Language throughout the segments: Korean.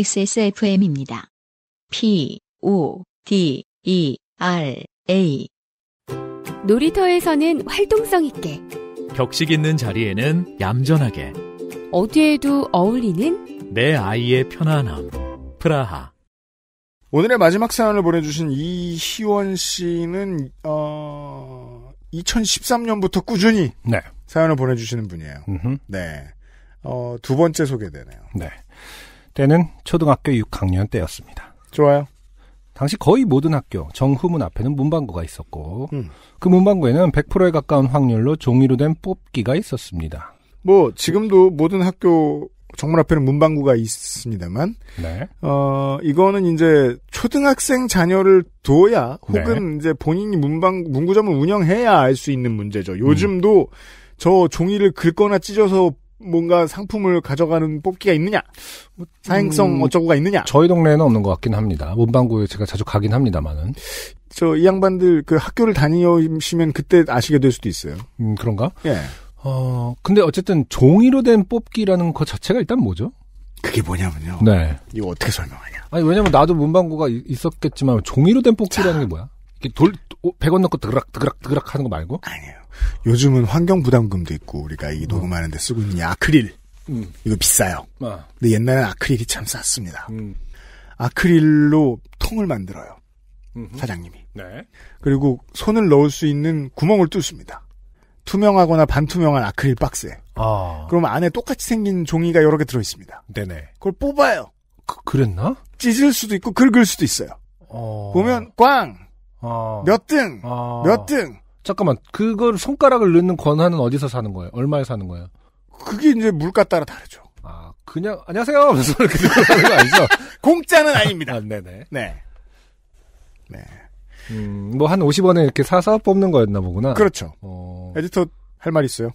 XSFM입니다. P, O, D, E, R, A. 놀이터에서는 활동성 있게. 격식 있는 자리에는 얌전하게. 어디에도 어울리는 내 아이의 편안함. 프라하. 오늘의 마지막 사연을 보내주신 이희원 씨는 어, 2013년부터 꾸준히 네. 사연을 보내주시는 분이에요. 음흠. 네, 어, 두 번째 소개되네요. 네. 때는 초등학교 6학년 때였습니다. 좋아요. 당시 거의 모든 학교 정후문 앞에는 문방구가 있었고 음. 그 문방구에는 100%에 가까운 확률로 종이로 된 뽑기가 있었습니다. 뭐 지금도 모든 학교 정문 앞에는 문방구가 있습니다만 네. 어 이거는 이제 초등학생 자녀를 둬야 혹은 네. 이제 본인이 문방 문구점을 운영해야 알 수 있는 문제죠. 요즘도 음. 저 종이를 긁거나 찢어서 뭔가 상품을 가져가는 뽑기가 있느냐, 뭐 사행성 음, 어쩌고가 있느냐. 저희 동네에는 없는 것 같긴 합니다. 문방구에 제가 자주 가긴 합니다만은. 저 이 양반들 그 학교를 다니시면 그때 아시게 될 수도 있어요. 음 그런가? 예. 어 근데 어쨌든 종이로 된 뽑기라는 것 자체가 일단 뭐죠? 그게 뭐냐면요. 네. 이거 어떻게 설명하냐. 아니 왜냐면 나도 문방구가 있었겠지만 종이로 된 뽑기라는 자. 게 뭐야? 이렇게 돌 100원 넣고 드그락 드그락 드그락 하는 거 말고? 아니에요. 요즘은 환경 부담금도 있고 우리가 이 음. 녹음하는데 쓰고 있는 이 아크릴 음. 이거 비싸요. 아. 근데 옛날에는 아크릴이 참 쌌습니다. 음. 아크릴로 통을 만들어요. 음흠. 사장님이. 네. 그리고 손을 넣을 수 있는 구멍을 뚫습니다. 투명하거나 반투명한 아크릴 박스에. 아. 그럼 안에 똑같이 생긴 종이가 여러 개 들어 있습니다. 네네. 그걸 뽑아요. 그, 랬나 찢을 수도 있고 긁을 수도 있어요. 어. 보면 꽝. 어. 몇 등. 어. 몇 등. 잠깐만 그걸 손가락을 넣는 권한은 어디서 사는 거예요? 얼마에 사는 거예요? 그게 이제 물가 따라 다르죠. 아 그냥 안녕하세요 하면서 그렇게 들어가는 거 아니죠? 공짜는 아닙니다. 아, 네네. 네. 네. 음, 뭐 한 50원에 이렇게 사서 뽑는 거였나 보구나. 그렇죠. 어... 에디터 할 말 있어요.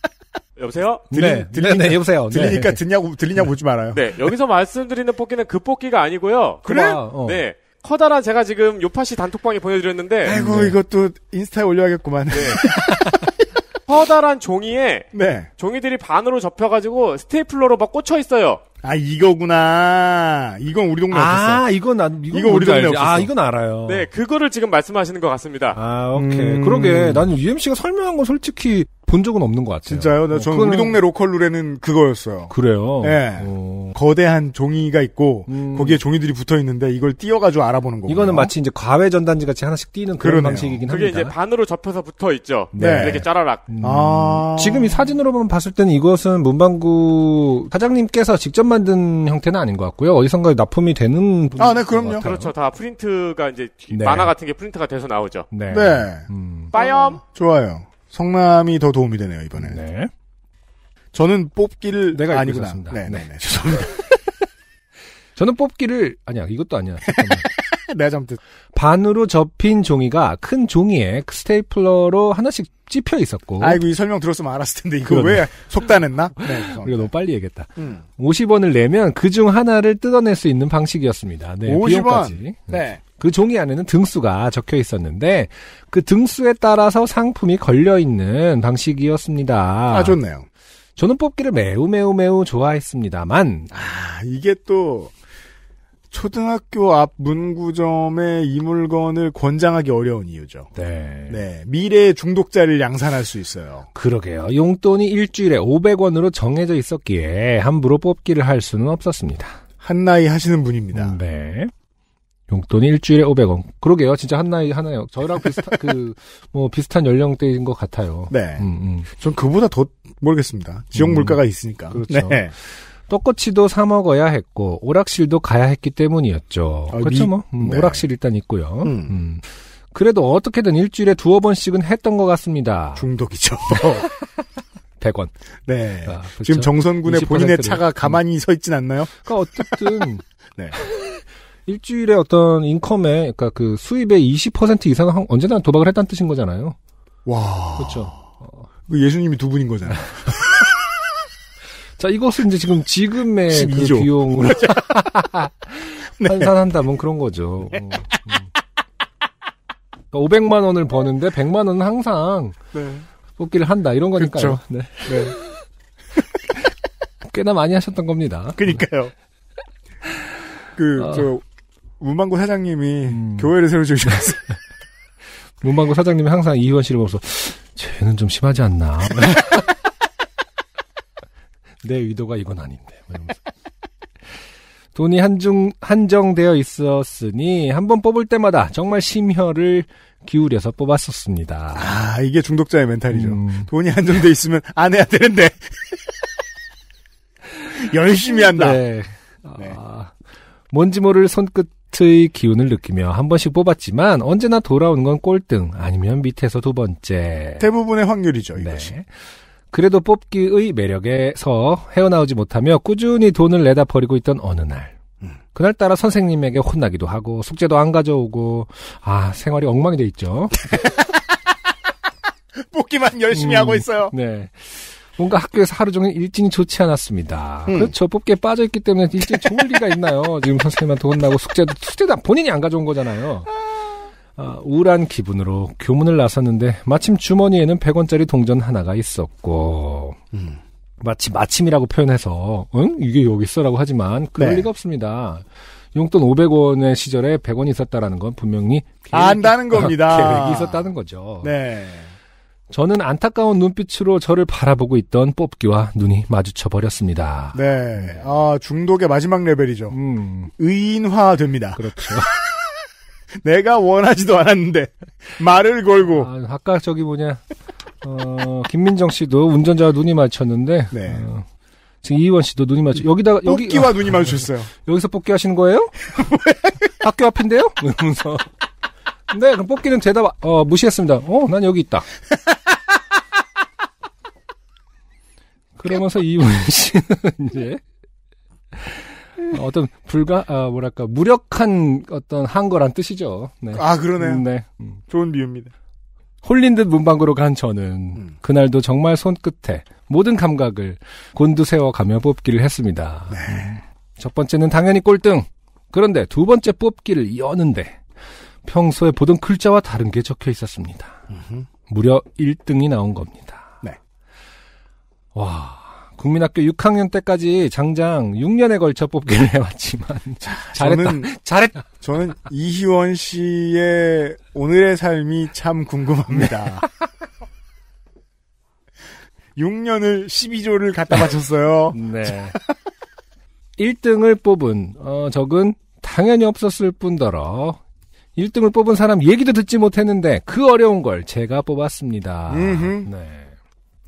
여보세요? 네. 들리, 네, 네 들리니까, 네, 네, 여보세요. 들리니까 네. 듣냐고, 들리냐고 네. 보지 말아요. 네, 여기서 말씀드리는 뽑기는 그 뽑기가 아니고요. 그래? 어. 네, 커다란 제가 지금 요파시 단톡방에 보내드렸는데. 아이고, 네. 이것도 인스타에 올려야겠구만. 네. 커다란 종이에. 네. 종이들이 반으로 접혀가지고 스테이플러로 막 꽂혀 있어요. 아, 이거구나. 이건 우리 동네 아, 없었어. 아, 이건 나, 이건, 이건 우리 동네 아, 없었어. 아, 이건 알아요. 네, 그거를 지금 말씀하시는 것 같습니다. 아, 오케이. 음... 그러게. 나는 UMC가 설명한 건 솔직히 본 적은 없는 것 같아요. 진짜요? 나 네, 어, 저는 그거 우리 동네 로컬 룰에는 그거였어요. 그래요? 예. 어... 거대한 종이가 있고 음... 거기에 종이들이 붙어 있는데 이걸 띄어가지고 알아보는 거예요 이거는 마치 이제 과외 전단지 같이 하나씩 띄는 그런 그러네요. 방식이긴 그게 합니다. 그게 이제 반으로 접혀서 붙어 있죠. 네. 네. 이렇게 짜라락. 음... 아... 지금 이 사진으로만 봤을 때는 이것은 문방구 사장님께서 직접 만든 형태는 아닌 것 같고요. 어디선가 납품이 되는. 분. 아, 네, 그럼요. 그렇죠. 다 프린트가 이제 네. 만화 같은 게 프린트가 돼서 나오죠. 네. 네. 음... 빠염. 좋아요. 성남이 더 도움이 되네요 이번에. 네. 저는 뽑기를 내가 아니구나. 네, 네, 네, 네. 죄송합니다. 저는 뽑기를 아니야 이것도 아니야. 내가 잘못 반으로 접힌 종이가 큰 종이에 스테이플러로 하나씩 찝혀 있었고. 아이고 이 설명 들었으면 알았을 텐데 이거 그러네. 왜 속단했나? 네, 우리가 너무 빨리 얘기했다. 음. 50원을 내면 그 중 하나를 뜯어낼 수 있는 방식이었습니다. 네, 50원. 비용까지. 네. 그 종이 안에는 등수가 적혀 있었는데 그 등수에 따라서 상품이 걸려 있는 방식이었습니다. 아 좋네요. 저는 뽑기를 매우 매우 매우 좋아했습니다만 아 이게 또 초등학교 앞 문구점에 이 물건을 권장하기 어려운 이유죠. 네. 네. 미래의 중독자를 양산할 수 있어요. 그러게요. 용돈이 일주일에 500원으로 정해져 있었기에 함부로 뽑기를 할 수는 없었습니다. 한나이 하시는 분입니다. 네. 용돈이 일주일에 500원. 그러게요. 진짜 한나이 하나요. 저랑 비슷한 그뭐 비슷한 연령대인 것 같아요. 네. 음, 음. 전 그보다 더 모르겠습니다. 지역 음. 물가가 있으니까. 그렇죠. 네. 떡꼬치도 사 먹어야 했고 오락실도 가야 했기 때문이었죠. 아, 그렇죠 미, 뭐 음, 네. 오락실 일단 있고요. 음. 음. 그래도 어떻게든 일주일에 두어 번씩은 했던 것 같습니다. 중독이죠. 100원. 네. 아, 그렇죠? 지금 정선군의 본인의 차가 가만히 음. 서 있진 않나요? 그러니까 어쨌든 네. 일주일에 어떤 인컴의 그러니까 그 수입의 20% 이상은 언제나 도박을 했다는 뜻인 거잖아요. 와. 그렇죠. 어. 그 예수님이 두 분인 거잖아요. 자, 이것은 이제 지금 지금의 그비용을 네. 환산한다, 뭐 그런 거죠. 네. 어, 음. 500만 그러니까 원을 버는데 100만 원은 항상 네. 뽑기를 한다 이런 거니까요. 네. 네. 꽤나 많이 하셨던 겁니다. 그니까요. 그, 어. 저, 문방구 사장님이 음. 교회를 새로 지으셨어요. 문방구 사장님이 항상 이희원 씨를 보면서 쟤는 좀 심하지 않나. 내 의도가 이건 아닌데. 돈이 한중, 한정되어 있었으니 한 번 뽑을 때마다 정말 심혈을 기울여서 뽑았었습니다. 아, 이게 중독자의 멘탈이죠. 음. 돈이 한정돼 있으면 안 해야 되는데. 열심히 한다. 네. 아, 네. 아, 뭔지 모를 손끝 리스트의 기운을 느끼며 한 번씩 뽑았지만 언제나 돌아오는 건 꼴등 아니면 밑에서 두 번째. 대부분의 확률이죠, 네. 이것이. 네. 그래도 뽑기의 매력에서 헤어나오지 못하며 꾸준히 돈을 내다 버리고 있던 어느 날. 음. 그날따라 선생님에게 혼나기도 하고 숙제도 안 가져오고 아 생활이 엉망이 돼 있죠. 뽑기만 열심히 음, 하고 있어요. 네. 뭔가 학교에서 하루 종일 일진이 좋지 않았습니다. 음. 그렇죠. 뽑기에 빠져있기 때문에 일진 좋을 리가 있나요? 지금 선생님한테 혼나고 숙제도, 숙제도 본인이 안 가져온 거잖아요. 아, 우울한 기분으로 교문을 나섰는데 마침 주머니에는 100원짜리 동전 하나가 있었고 음. 마치 마침이라고 표현해서 응? 이게 여기 있어라고 하지만 그럴 네. 리가 없습니다. 용돈 500원의 시절에 100원이 있었다라는 건 분명히 계획이, 안다는 겁니다. 계획이 있었다는 거죠. 네. 저는 안타까운 눈빛으로 저를 바라보고 있던 뽑기와 눈이 마주쳐 버렸습니다. 네, 아 중독의 마지막 레벨이죠. 음. 의인화됩니다. 그렇죠. 내가 원하지도 않았는데 말을 걸고 아, 까 저기 뭐냐 어, 김민정 씨도 운전자와 눈이 마쳤는데 네. 어, 지금 이원 씨도 눈이 마주 여기다가 여기, 뽑기와 아, 눈이 마주쳤어요. 여기서 뽑기 하시는 거예요? 학교 앞인데요? 이러면서 네, 그럼 뽑기는 대답 아, 어, 무시했습니다. 어, 난 여기 있다. 그러면서 이분 씨는 이제 어떤 불가 아, 뭐랄까 무력한 어떤 한거란 뜻이죠. 네. 아 그러네요. 음, 네. 음. 좋은 비유입니다. 홀린 듯 문방구로 간 저는 음. 그날도 정말 손끝에 모든 감각을 곤두세워 가며 뽑기를 했습니다. 네. 음. 첫 번째는 당연히 꼴등. 그런데 두 번째 뽑기를 여는데 평소에 보던 글자와 다른 게 적혀 있었습니다. 으흠. 무려 1등이 나온 겁니다. 네. 와, 국민학교 6학년 때까지 장장 6년에 걸쳐 뽑기를 해왔지만 잘했다. 저는, 잘했. 저는 이희원 씨의 오늘의 삶이 참 궁금합니다. 6년을 12조를 갖다 바쳤어요. 네. 1등을 뽑은 어, 적은 당연히 없었을 뿐더러 1등을 뽑은 사람 얘기도 듣지 못했는데 그 어려운 걸 제가 뽑았습니다. 음흠. 네.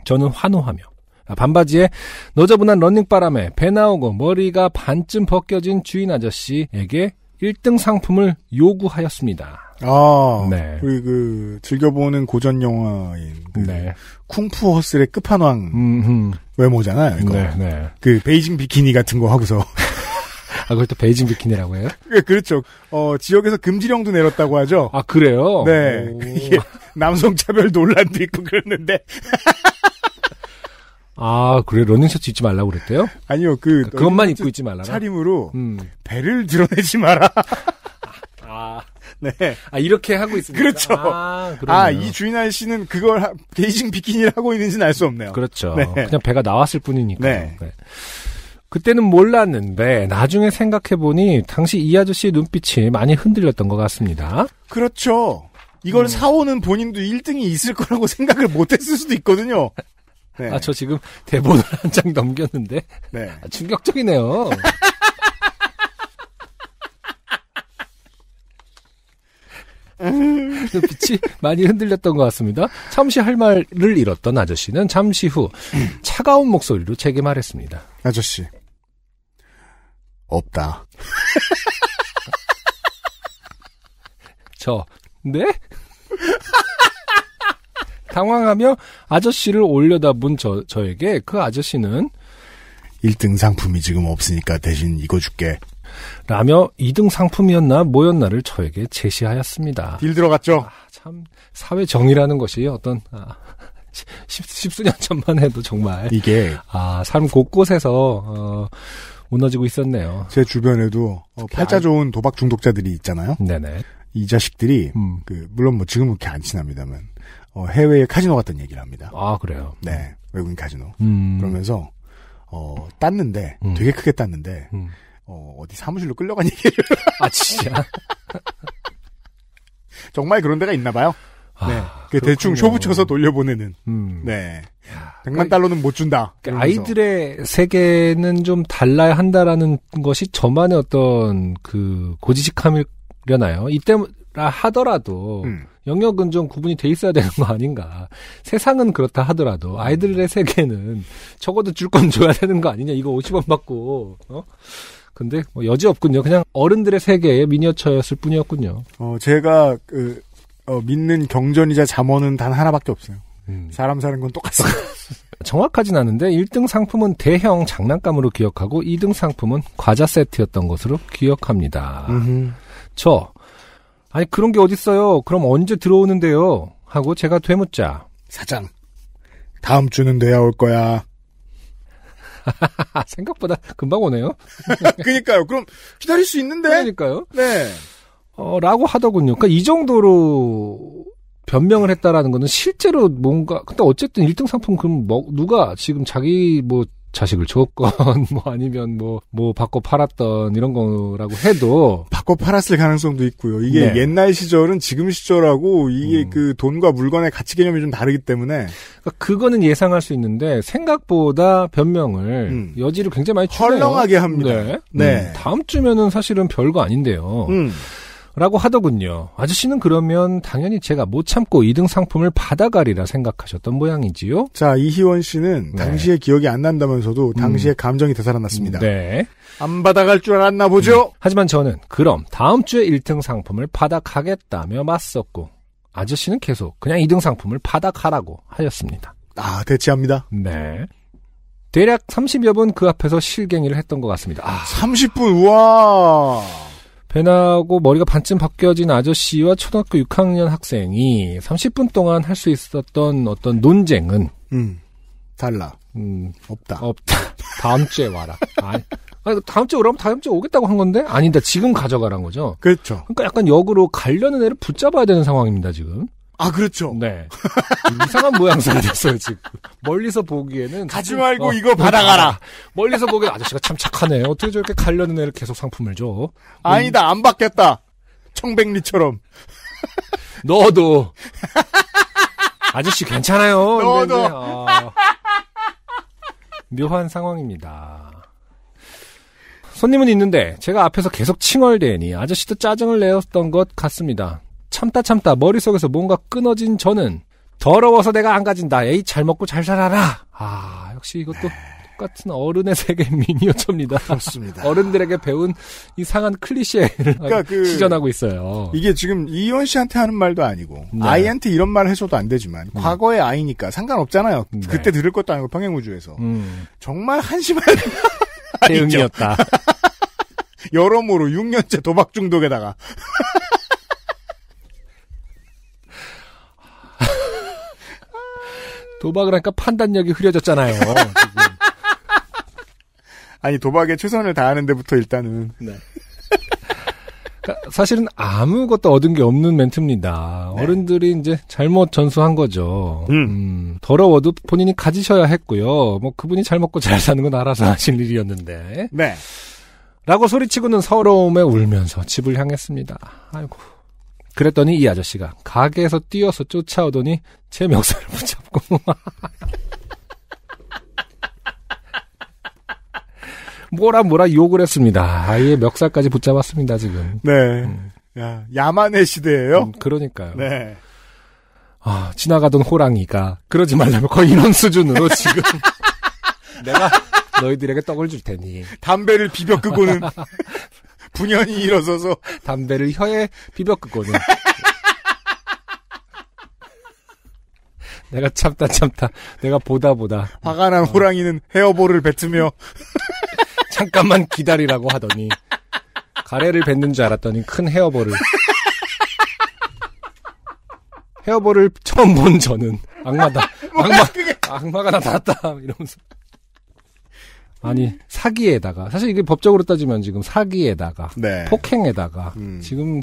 저는 환호하며 아, 반바지에 너저분한 런닝바람에배 나오고 머리가 반쯤 벗겨진 주인 아저씨에게 1등 상품을 요구하였습니다. 아, 네. 우리 그 즐겨보는 고전 영화인 그 네. 쿵푸 허슬의 끝판왕 음흠. 외모잖아요. 이거. 네, 네. 그 베이징 비키니 같은 거 하고서 아, 그걸 또 베이징 비키니라고 해요? 네, 예, 그렇죠. 어, 지역에서 금지령도 내렸다고 하죠. 아, 그래요? 네. 이게 남성차별 논란도 있고 그랬는데. 아, 그래. 러닝셔츠 입지 말라고 그랬대요? 아니요, 그. 그러니까 그것만 입고 있지 말라. 차림으로, 음. 배를 드러내지 마라. 아. 아. 네. 아, 이렇게 하고 있습니다. 그렇죠. 아, 아, 이 주인 아저씨는 그걸 베이징 비키니를 하고 있는지는 알 수 없네요. 그렇죠. 네. 그냥 배가 나왔을 뿐이니까. 네. 네. 그때는 몰랐는데 나중에 생각해보니 당시 이 아저씨의 눈빛이 많이 흔들렸던 것 같습니다. 그렇죠. 이걸 음. 사오는 본인도 1등이 있을 거라고 생각을 못했을 수도 있거든요. 네. 아, 저 지금 대본을 한 장 넘겼는데. 네. 아, 충격적이네요. 눈 그 빛이 많이 흔들렸던 것 같습니다. 잠시 할 말을 잃었던 아저씨는 잠시 후 차가운 목소리로 제게 말했습니다. 아저씨, 없다. 저, 네? 당황하며 아저씨를 올려다본 저, 저에게 그 아저씨는 1등 상품이 지금 없으니까 대신 이거 줄게. 라며 2등 상품이었나 뭐였나를 저에게 제시하였습니다. 딜 들어갔죠? 아, 참, 사회 정의라는 것이 어떤, 아, 십, 십수년 전만 해도 정말. 이게. 아, 삶 곳곳에서, 어, 무너지고 있었네요. 제 주변에도 어, 팔자 좋은 도박 중독자들이 있잖아요. 네네. 이 자식들이 음. 그 물론 뭐 지금은 그렇게 안 친합니다만 어, 해외에 카지노 갔던 얘기를 합니다. 아 그래요. 네 외국인 카지노. 음. 그러면서 어 땄는데 음. 되게 크게 땄는데 음. 어, 어디 사무실로 끌려간 얘기를. 아 진짜. 정말 그런 데가 있나 봐요. 아, 네. 그 대충 쇼 붙여서 돌려보내는. 음. 네. 100만 달러는 못 준다. 그러면서. 아이들의 세계는 좀 달라야 한다라는 것이 저만의 어떤 그 고지식함이려나요? 이때라 하더라도 음. 영역은 좀 구분이 돼 있어야 되는 거 아닌가. 세상은 그렇다 하더라도 음. 아이들의 세계는 적어도 줄 건 줘야 되는 거 아니냐. 이거 50원 받고 어? 근데 뭐 여지 없군요. 그냥 어른들의 세계의 미니어처였을 뿐이었군요. 어, 제가 그 어, 믿는 경전이자 잠원은단 하나밖에 없어요. 음. 사람 사는 건 똑같습니다. 정확하진 않은데 1등 상품은 대형 장난감으로 기억하고 2등 상품은 과자 세트였던 것으로 기억합니다. 음흠. 저 아니 그런 게 어딨어요. 그럼 언제 들어오는데요? 하고 제가 되묻자. 사장 다음 주는 돼야 올 거야. 생각보다 금방 오네요. 그니까요. 그럼 기다릴 수 있는데. 그러니까요. 네. 어, 라고 하더군요. 그러니까 이 정도로 변명을 했다라는 거는 실제로 뭔가 근데 어쨌든 1등 상품 그럼 뭐 누가 지금 자기 뭐 자식을 줬건 뭐 아니면 뭐뭐 뭐 바꿔 뭐 팔았던 이런 거라고 해도 바꿔 팔았을 가능성도 있고요. 이게 네. 옛날 시절은 지금 시절하고 이게 음. 그 돈과 물건의 가치 개념이 좀 다르기 때문에 그러니까 그거는 예상할 수 있는데 생각보다 변명을 음. 여지를 굉장히 많이 주네요. 헐렁하게 합니다. 네. 네. 음. 다음 주면은 사실은 별거 아닌데요. 음. 라고 하더군요. 아저씨는 그러면 당연히 제가 못 참고 2등 상품을 받아가리라 생각하셨던 모양이지요? 자, 이희원 씨는 네. 당시의 기억이 안 난다면서도 당시의 음. 감정이 되살아났습니다. 네. 안 받아갈 줄 알았나 보죠? 음. 하지만 저는 그럼 다음 주에 1등 상품을 받아가겠다며 맞섰고 아저씨는 계속 그냥 2등 상품을 받아가라고 하였습니다. 아, 대체합니다 네. 대략 30여 분 그 앞에서 실갱이를 했던 것 같습니다. 아. 30분, 우와! 배나고 머리가 반쯤 바뀌어진 아저씨와 초등학교 6학년 학생이 30분 동안 할 수 있었던 어떤 논쟁은 음, 달라. 음, 없다. 없다. 다음 주에 와라. 아 다음 주에 오라면 다음 주에 오겠다고 한 건데 아니다. 지금 가져가란 거죠. 그렇죠. 그러니까 약간 역으로 갈려는 애를 붙잡아야 되는 상황입니다. 지금. 아 그렇죠. 네. 이상한 모양새가 됐어요 지금. 멀리서 보기에는 가지 말고 어, 이거 받아가라. 어, 어. 멀리서 보기에 아저씨가 참 착하네. 어떻게 저렇게 갈려는 애를 계속 상품을 줘? 음. 아니다 안 받겠다. 청백리처럼. 너도 아저씨 괜찮아요. 너도 어. 묘한 상황입니다. 손님은 있는데 제가 앞에서 계속 칭얼대니 아저씨도 짜증을 내었던 것 같습니다. 참다 참다 머릿속에서 뭔가 끊어진 저는 더러워서 내가 안 가진다. 에이, 잘 먹고 잘 살아라. 아, 역시 이것도 네. 똑같은 어른의 세계 미니어처입니다. 그렇습니다. 어른들에게 배운 이상한 클리셰를 그러니까 그 시전하고 있어요. 이게 지금 이현 씨한테 하는 말도 아니고 네. 아이한테 이런 말을 해줘도 안 되지만 음. 과거의 아이니까 상관없잖아요. 네. 그때 들을 것도 아니고 평행우주에서 음. 정말 한심한 대응이었다. 여러모로 6년째 도박 중독에다가 도박을 하니까 판단력이 흐려졌잖아요. 아니 도박에 최선을 다하는 데부터 일단은. 네. 그러니까 사실은 아무것도 얻은 게 없는 멘트입니다. 네. 어른들이 이제 잘못 전수한 거죠. 음. 음, 더러워도 본인이 가지셔야 했고요. 뭐 그분이 잘 먹고 잘 사는 건 알아서 하실 일이었는데. 네. 라고 소리치고는 서러움에 울면서 집을 향했습니다. 아이고. 그랬더니 이 아저씨가 가게에서 뛰어서 쫓아오더니 제 멱살을 붙잡고 뭐라 뭐라 욕을 했습니다. 아예 멱살까지 붙잡았습니다 지금. 네. 음. 야, 야만의 시대예요. 음, 그러니까요. 네. 아, 지나가던 호랑이가 그러지 말라며 거의 이런 수준으로 지금 내가 너희들에게 떡을 줄 테니 담배를 비벼 끄고는 분연히 일어서서 담배를 혀에 비벼 끄거든. 내가 참다 참다 내가 보다 보다 화가 난 어. 호랑이는 헤어볼을 뱉으며 잠깐만 기다리라고 하더니 가래를 뱉는 줄 알았더니 큰 헤어볼을 헤어볼을 처음 본 저는 악마다 뭐 악마 악마가 나타났다 이러면서 아니 음. 사기에다가 사실 이게 법적으로 따지면 지금 사기에다가 네. 폭행에다가 음. 지금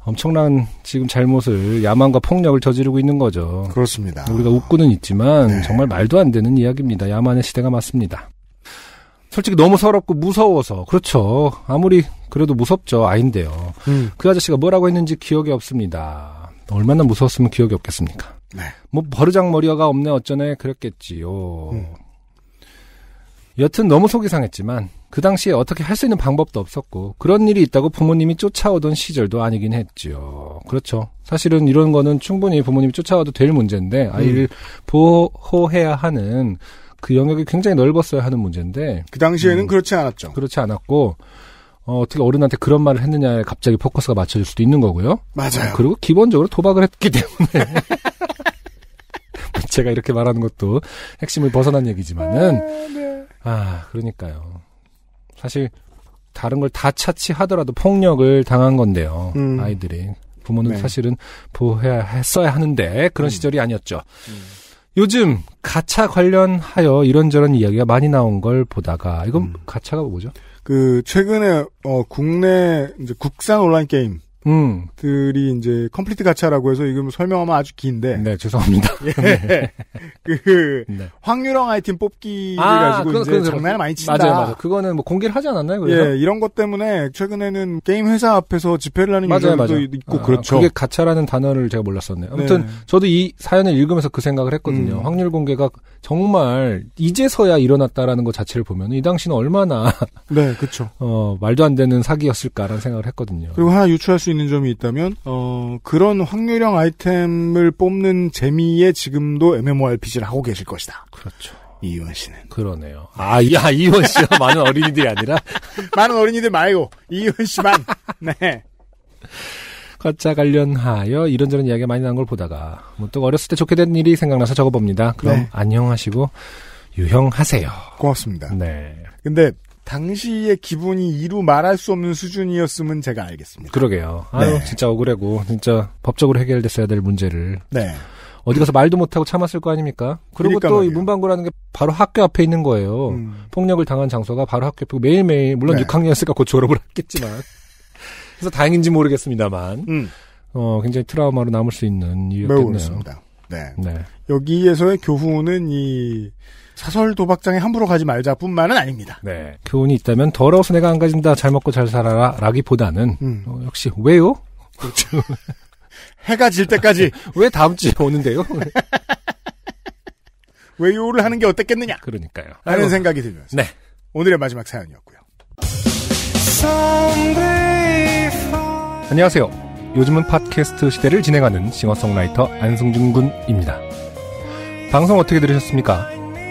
엄청난 지금 잘못을 야망과 폭력을 저지르고 있는 거죠. 그렇습니다. 우리가 웃고는 있지만 네. 정말 말도 안 되는 이야기입니다. 야만의 시대가 맞습니다. 솔직히 너무 서럽고 무서워서 그렇죠. 아무리 그래도 무섭죠. 아인데요. 음. 그 아저씨가 뭐라고 했는지 기억이 없습니다. 얼마나 무서웠으면 기억이 없겠습니까? 네. 뭐 버르장머리가 없네 어쩌네 그랬겠지요. 음. 여튼 너무 속이 상했지만 그 당시에 어떻게 할 수 있는 방법도 없었고 그런 일이 있다고 부모님이 쫓아오던 시절도 아니긴 했죠 그렇죠. 사실은 이런 거는 충분히 부모님이 쫓아와도 될 문제인데 아이를 음. 보호해야 하는 그 영역이 굉장히 넓었어야 하는 문제인데 그 당시에는 음, 그렇지 않았죠. 그렇지 않았고 어, 어떻게 어른한테 그런 말을 했느냐에 갑자기 포커스가 맞춰질 수도 있는 거고요. 맞아요. 어, 그리고 기본적으로 도박을 했기 때문에 제가 이렇게 말하는 것도 핵심을 벗어난 얘기지만은 아, 네. 아, 그러니까요. 사실 다른 걸 다 차치하더라도 폭력을 당한 건데요. 음. 아이들이 부모는 네. 사실은 보호해야 했어야 하는데 그런 음. 시절이 아니었죠. 음. 요즘 가차 관련하여 이런저런 이야기가 많이 나온 걸 보다가 이건 음. 가차가 뭐죠? 그 최근에 어, 국내 이제 국산 온라인 게임 음. 들이 음. 음. 이제 컴플리트 가챠라고 해서 이거 설명하면 아주 긴데. 네, 죄송합니다. 예. 네. 그 네. 황유령 아이템 뽑기 아, 가지고 그건, 이제 그건 장난을 많이 친다. 맞아요, 맞아요. 그거는 뭐 공개를 하지 않았나요? 그래서? 예, 이런 것 때문에 최근에는 게임 회사 앞에서 집회를 하는 유도 있고 아, 그렇죠. 그게 가챠라는 단어를 제가 몰랐었네요. 아무튼 네. 저도 이 사연을 읽으면서 그 생각을 했거든요. 음. 확률 공개가 정말 이제서야 일어났다라는 것 자체를 보면 이 당시는 얼마나 네, 그렇죠. 어, 말도 안 되는 사기였을까라는 생각을 했거든요. 그리고 하나 유추할 수 있는 있는 점이 있다면 어, 그런 확률형 아이템을 뽑는 재미에 지금도 MMORPG를 하고 계실 것이다. 그렇죠. 이원 씨는 그러네요. 아, 야 이원 씨가 많은 어린이들이 아니라 많은 어린이들 말고 이원 씨만 네. 가짜 관련하여 이런저런 이야기가 많이 나온 걸 보다가 뭐 또 어렸을 때 좋게 된 일이 생각나서 적어봅니다. 그럼 네. 안녕하시고 유형하세요. 고맙습니다. 네. 근데 당시의 기분이 이루 말할 수 없는 수준이었으면 제가 알겠습니다. 그러게요. 아유, 네. 진짜 억울하고, 진짜 법적으로 해결됐어야 될 문제를. 네. 어디 가서 말도 못하고 참았을 거 아닙니까? 그리고 또 이 문방구라는 게 바로 학교 앞에 있는 거예요. 음. 폭력을 당한 장소가 바로 학교 앞이고 매일매일, 물론 네. 6학년이었으니까 곧 졸업을 했겠지만. 그래서 다행인지 모르겠습니다만. 음. 어, 굉장히 트라우마로 남을 수 있는 이유였겠네요. 매우 그렇습니다. 네. 네. 여기에서의 교훈은 이 사설 도박장에 함부로 가지 말자뿐만은 아닙니다. 네. 교훈이 있다면 더러워서 내가 안 가진다 잘 먹고 잘 살아라라기보다는 음. 어, 역시 왜요? 그렇죠. 해가 질 때까지 왜 다음 주에 오는데요? 왜요를 하는 게 어땠겠느냐? 그러니까요. 라는 생각이 들면서. 네. 오늘의 마지막 사연이었고요. 안녕하세요. 요즘은 팟캐스트 시대를 진행하는 싱어송라이터 안승준 군입니다. 방송 어떻게 들으셨습니까?